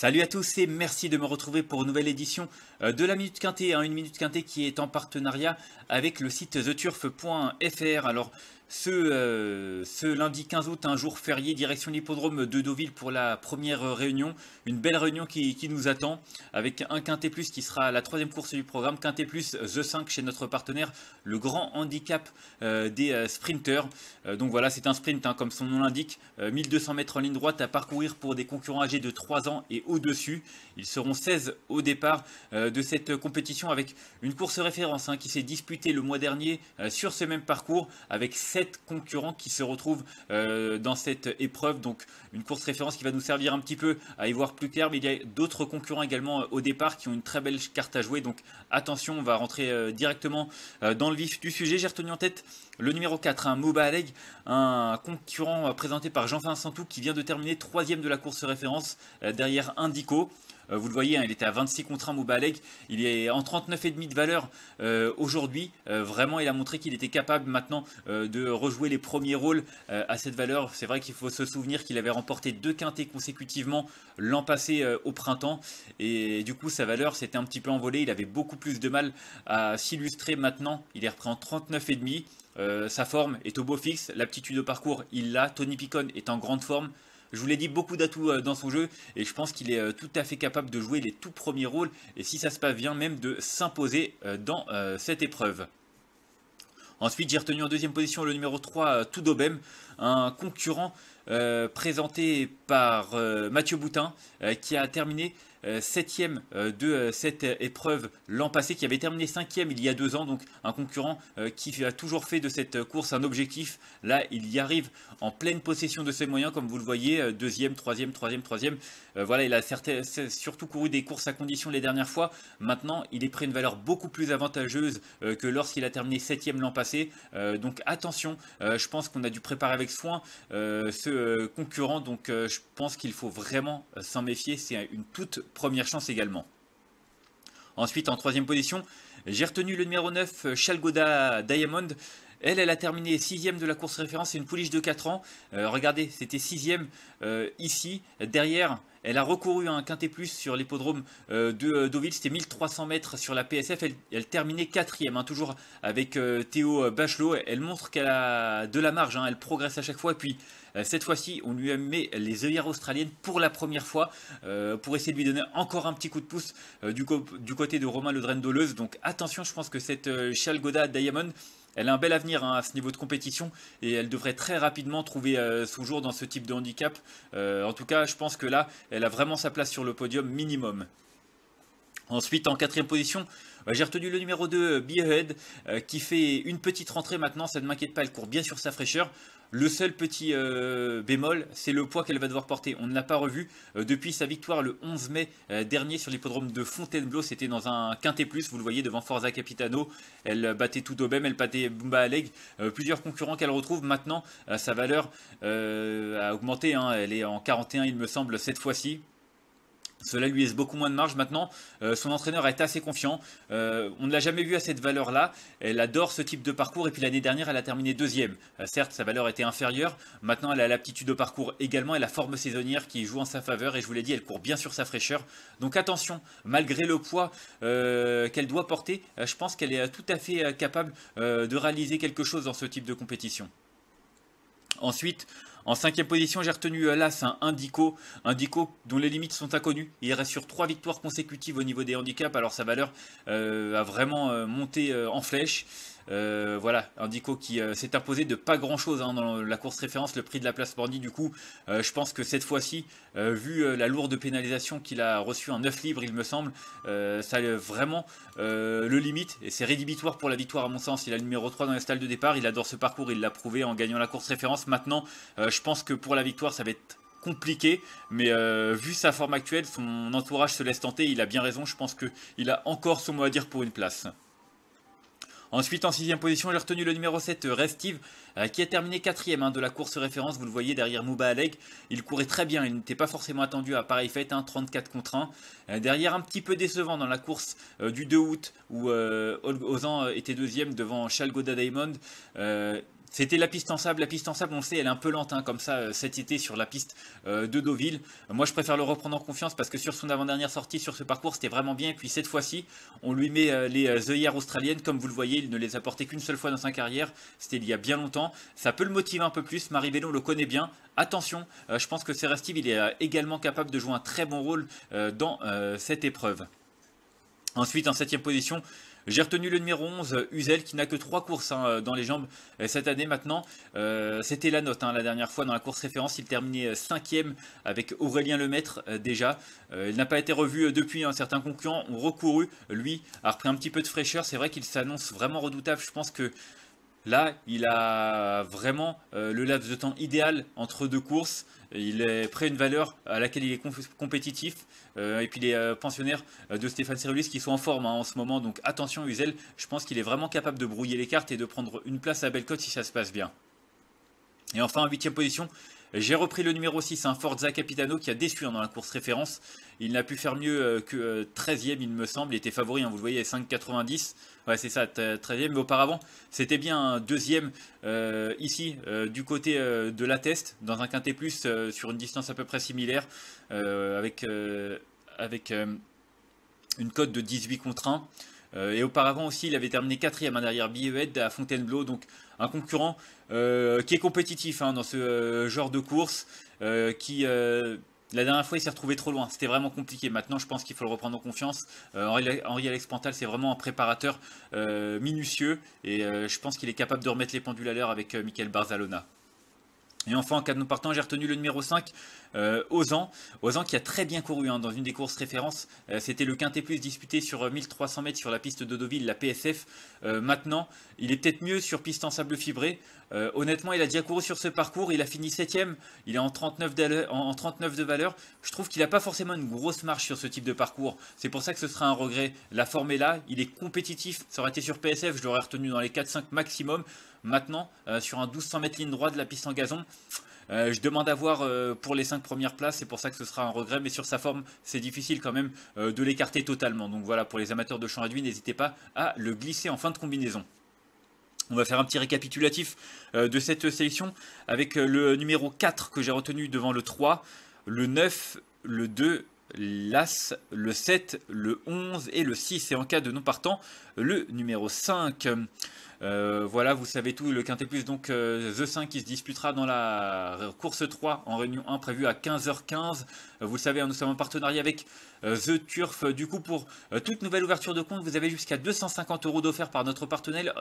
Salut à tous et merci de me retrouver pour une nouvelle édition euh, de la Minute Quintée, hein, une Minute Quintée qui est en partenariat avec le site theturf.fr. Alors ce, euh, ce, lundi 15 août, un jour férié, direction l'hippodrome de Deauville pour la première réunion. Une belle réunion qui, nous attend avec un Quintet Plus qui sera la troisième course du programme. Quintet Plus The 5 chez notre partenaire, le grand handicap euh, des euh, sprinteurs donc voilà, c'est un sprint, hein, comme son nom l'indique. 1200 mètres en ligne droite à parcourir pour des concurrents âgés de 3 ans et au-dessus. Ils seront 16 au départ de cette compétition avec une course référence hein, qui s'est disputée le mois dernier sur ce même parcours avec 16 concurrents qui se retrouvent euh, dans cette épreuve. Donc une course référence qui va nous servir un petit peu à y voir plus clair. Mais il y a d'autres concurrents également euh, au départ qui ont une très belle carte à jouer. Donc attention, on va rentrer euh, directement dans le vif du sujet. J'ai retenu en tête le numéro 4, un hein, Moba Aleg un concurrent présenté par Jean-Vincent Santou qui vient de terminer troisième de la course référence derrière Indico. Euh, vous le voyez, hein, il était à 26 contre 1 Moubalek. Il est en 39,5 de valeur euh, aujourd'hui. Euh, vraiment, il a montré qu'il était capable maintenant de rejouer les premiers rôles à cette valeur. C'est vrai qu'il faut se souvenir qu'il avait remporté deux quintés consécutivement l'an passé au printemps. Et, du coup, sa valeur s'était un petit peu envolée. Il avait beaucoup plus de mal à s'illustrer maintenant. Il est repris en 39,5. sa forme est au beau fixe, l'aptitude au parcours, il l'a. Tony Picon est en grande forme je vous l'ai dit, beaucoup d'atouts euh, dans son jeu et je pense qu'il est euh, tout à fait capable de jouer les tout premiers rôles et si ça se passe bien, même de s'imposer euh, dans cette épreuve. Ensuite, j'ai retenu en deuxième position le numéro 3, Tudobem un concurrent euh, présenté par euh, Mathieu Boutin euh, qui a terminé septième de cette épreuve l'an passé, qui avait terminé cinquième il y a deux ans, donc un concurrent qui a toujours fait de cette course un objectif. Là, il y arrive en pleine possession de ses moyens, comme vous le voyez, deuxième, troisième, troisième, troisième. voilà, il a surtout couru des courses à condition les dernières fois. Maintenant, il est pris une valeur beaucoup plus avantageuse que lorsqu'il a terminé septième l'an passé. donc attention, je pense qu'on a dû préparer avec soin euh, ce euh, concurrent. Donc euh, je pense qu'il faut vraiment s'en méfier. C'est une toute première chance également. Ensuite, en troisième position, j'ai retenu le numéro 9, Shalgoda Diamond. Elle, elle a terminé sixième de la course référence, c'est une pouliche de 4 ans. Euh, regardez, c'était sixième euh, ici. Derrière, elle a recouru un quintet plus sur l'hippodrome euh, de Deauville, c'était 1300 mètres sur la PSF. Elle, terminait quatrième, hein, toujours avec Théo Bachelot. Elle montre qu'elle a de la marge, hein. elle progresse à chaque fois. Et puis, cette fois-ci, on lui met les œillères australiennes pour la première fois pour essayer de lui donner encore un petit coup de pouce du, côté de Romain Le Doleuse. Donc attention, je pense que cette Chalgoda Diamond elle a un bel avenir hein, à ce niveau de compétition et elle devrait très rapidement trouver euh, son jour dans ce type de handicap. Euh, en tout cas, je pense que là, elle a vraiment sa place sur le podium minimum. Ensuite, en quatrième position, euh, j'ai retenu le numéro 2, euh, Behead, euh, qui fait une petite rentrée maintenant. Ça ne m'inquiète pas, elle court bien sur sa fraîcheur. Le seul petit bémol, c'est le poids qu'elle va devoir porter. On ne l'a pas revu depuis sa victoire le 11 mai dernier sur l'hippodrome de Fontainebleau. C'était dans un quintet plus, vous le voyez, devant Forza Capitano. Elle battait tout Obem, elle battait Bumba Aleg. plusieurs concurrents qu'elle retrouve maintenant. sa valeur a augmenté, hein. elle est en 41 il me semble cette fois-ci. Cela lui laisse beaucoup moins de marge maintenant. Euh, son entraîneur est assez confiant. Euh, on ne l'a jamais vu à cette valeur-là. Elle adore ce type de parcours. Et puis l'année dernière, elle a terminé deuxième. Euh, certes, sa valeur était inférieure. Maintenant, elle a l'aptitude au parcours également et la forme saisonnière qui joue en sa faveur. Et je vous l'ai dit, elle court bien sur sa fraîcheur. Donc attention, malgré le poids qu'elle doit porter, je pense qu'elle est tout à fait capable de réaliser quelque chose dans ce type de compétition. Ensuite, en cinquième position, j'ai retenu euh, l'As un hein, Indico, Indico dont les limites sont inconnues. Il reste sur trois victoires consécutives au niveau des handicaps, alors sa valeur euh, a vraiment euh, monté en flèche. Euh, voilà, voilà, Indico qui euh, s'est imposé de pas grand chose hein, dans la course référence, le prix de la place Borny. Du coup, euh, je pense que cette fois-ci, vu la lourde pénalisation qu'il a reçue en 9 livres il me semble, ça a vraiment le limite et c'est rédhibitoire pour la victoire à mon sens. Il a le numéro 3 dans la stalles de départ, il adore ce parcours, il l'a prouvé en gagnant la course référence. Maintenant, je pense que pour la victoire, ça va être compliqué, mais vu sa forme actuelle, son entourage se laisse tenter, il a bien raison, je pense qu'il a encore son mot à dire pour une place. Ensuite, en sixième position, j'ai retenu le numéro 7, euh, Restive, euh, qui a terminé quatrième hein, de la course référence. Vous le voyez derrière Mouba Alec. Il courait très bien. Il n'était pas forcément attendu à pareille fête, 34 hein, contre 1. Euh, derrière, un petit peu décevant dans la course du 2 août, où Ozan était deuxième devant Chalgoda Diamond. C'était la piste en sable. La piste en sable, on le sait, elle est un peu lente, hein, comme ça, euh, cet été sur la piste euh, de Deauville. Moi, je préfère le reprendre en confiance parce que sur son avant-dernière sortie, sur ce parcours, c'était vraiment bien. Et puis cette fois-ci, on lui met euh, les œillères australiennes. Comme vous le voyez, il ne les a portées qu'une seule fois dans sa carrière. C'était il y a bien longtemps. Ça peut le motiver un peu plus. Marie Bello, le connaît bien. Attention, je pense que Serastive, il est également capable de jouer un très bon rôle dans cette épreuve. Ensuite, en septième position, j'ai retenu le numéro 11, Uzel, qui n'a que 3 courses hein, dans les jambes euh, cette année maintenant. Euh, c'était la note hein, la dernière fois dans la course référence. Il terminait 5ème euh, avec Aurélien Lemaître déjà. il n'a pas été revu depuis. Hein, certains concurrents ont recouru. Lui a repris un petit peu de fraîcheur. C'est vrai qu'il s'annonce vraiment redoutable. Je pense que Là, il a vraiment euh, le laps de temps idéal entre deux courses. Il est à une valeur à laquelle il est compétitif. Euh, et puis les euh, pensionnaires de Stéphane Cyrulis qui sont en forme hein, en ce moment. Donc attention, Uzel, je pense qu'il est vraiment capable de brouiller les cartes et de prendre une place à Belcote si ça se passe bien. Et enfin, en huitième position, j'ai repris le numéro 6, un hein, Forza Capitano qui a déçu hein, dans la course référence. Il n'a pu faire mieux euh, que 13e, euh, il me semble. Il était favori, hein, vous le voyez, 5,90. Ouais, c'est ça, 13e. Mais auparavant, c'était bien un deuxième euh, ici, du côté de la test, dans un quintet plus, sur une distance à peu près similaire, avec, avec une cote de 18 contre 1. Euh, et auparavant aussi, il avait terminé quatrième hein, derrière Billhead à Fontainebleau, donc un concurrent euh, qui est compétitif hein, dans ce euh, genre de course, qui la dernière fois il s'est retrouvé trop loin, c'était vraiment compliqué. Maintenant, je pense qu'il faut le reprendre en confiance. Henri, Alex Pantal, c'est vraiment un préparateur minutieux et je pense qu'il est capable de remettre les pendules à l'heure avec Michael Barzalona. Et enfin, en cas de non partant, j'ai retenu le numéro 5, euh, Ozan. Ozan qui a très bien couru hein, dans une des courses références. Euh, c'était le quintet plus disputé sur 1300 euh, mètres sur la piste de Deauville, la PSF. maintenant, il est peut-être mieux sur piste en sable fibré. honnêtement, il a déjà couru sur ce parcours. Il a fini 7ème. Il est en 39, 39 de valeur. Je trouve qu'il n'a pas forcément une grosse marche sur ce type de parcours. C'est pour ça que ce sera un regret. La forme est là. Il est compétitif. Ça aurait été sur PSF. Je l'aurais retenu dans les 4-5 maximum. Maintenant, euh, sur un 1200 mètres ligne droite de la piste en gazon, euh, je demande à voir euh, pour les 5 premières places, c'est pour ça que ce sera un regret, mais sur sa forme, c'est difficile quand même de l'écarter totalement. Donc voilà, pour les amateurs de champ réduit, n'hésitez pas à le glisser en fin de combinaison. On va faire un petit récapitulatif de cette sélection avec le numéro 4 que j'ai retenu devant le 3, le 9, le 2 l'As, le 7, le 11 et le 6. Et en cas de non partant, le numéro 5. Euh, voilà, vous savez tout, le Quintet Plus, donc euh, The 5 qui se disputera dans la course 3 en réunion 1 prévue à 15h15. vous le savez, hein, nous sommes en partenariat avec euh, The Turf. Du coup, pour toute nouvelle ouverture de compte, vous avez jusqu'à 250 euros d'offert par notre partenaire,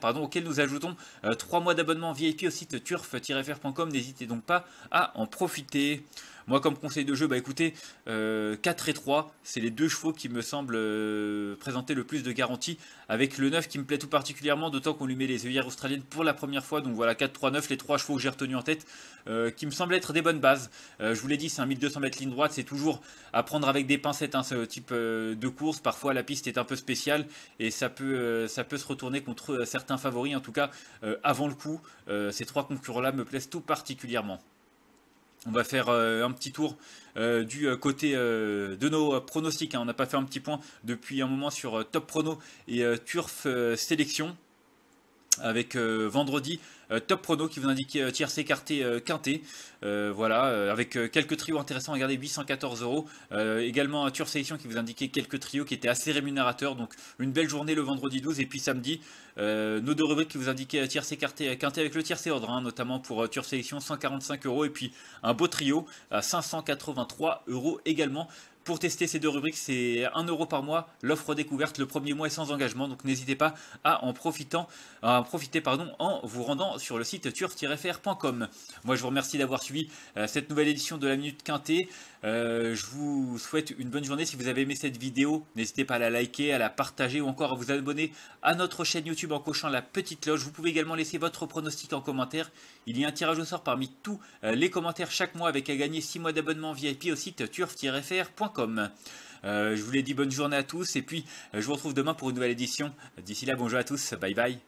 pardon, auquel nous ajoutons 3 mois d'abonnement VIP au site turf-fr.com. N'hésitez donc pas à en profiter. Moi, comme conseil de jeu, bah écoutez, 4 euh, et 3, c'est les deux chevaux qui me semblent euh, présenter le plus de garanties, avec le 9 qui me plaît tout particulièrement, d'autant qu'on lui met les œillères australiennes pour la première fois. Donc voilà, 4, 3, 9, les trois chevaux que j'ai retenus en tête, euh, qui me semblent être des bonnes bases. je vous l'ai dit, c'est un 1200 mètres ligne droite, c'est toujours à prendre avec des pincettes Un hein, ce type de course. Parfois, la piste est un peu spéciale et ça peut, ça peut se retourner contre certains favoris, en tout cas avant le coup. ces trois concurrents-là me plaisent tout particulièrement. On va faire euh, un petit tour euh, du euh, côté de nos pronostics. Hein. On n'a pas fait un petit point depuis un moment sur Top Prono et Turf Sélection avec euh, vendredi euh, top prono qui vous indiquait tiers euh, tiercé, écarté, quinté. voilà, avec quelques trios intéressants regardez, 814 euros. également Ture Tour Sélection qui vous indiquait quelques trios qui étaient assez rémunérateurs. Donc une belle journée le vendredi 12 et puis samedi, nos deux rubriques qui vous indiquaient tiercé, écarté, quinté avec le tiercé ordre, hein, notamment pour Tour Sélection 145 euros et puis un beau trio à 583 euros également. Pour tester ces deux rubriques, c'est 1 euro par mois, l'offre découverte, le premier mois est sans engagement, donc n'hésitez pas à en profiter pardon, en vous rendant sur le site tur-fr.com. Moi je vous remercie d'avoir suivi euh, cette nouvelle édition de la Minute Quintée. Euh, je vous souhaite une bonne journée. Si vous avez aimé cette vidéo, n'hésitez pas à la liker, à la partager ou encore à vous abonner à notre chaîne YouTube en cochant la petite cloche. Vous pouvez également laisser votre pronostic en commentaire. Il y a un tirage au sort parmi tous euh, les commentaires chaque mois avec à gagner 6 mois d'abonnement VIP au site turf-fr.com. Euh, je vous l'ai dit, bonne journée à tous et puis je vous retrouve demain pour une nouvelle édition. D'ici là, bonjour à tous, bye bye.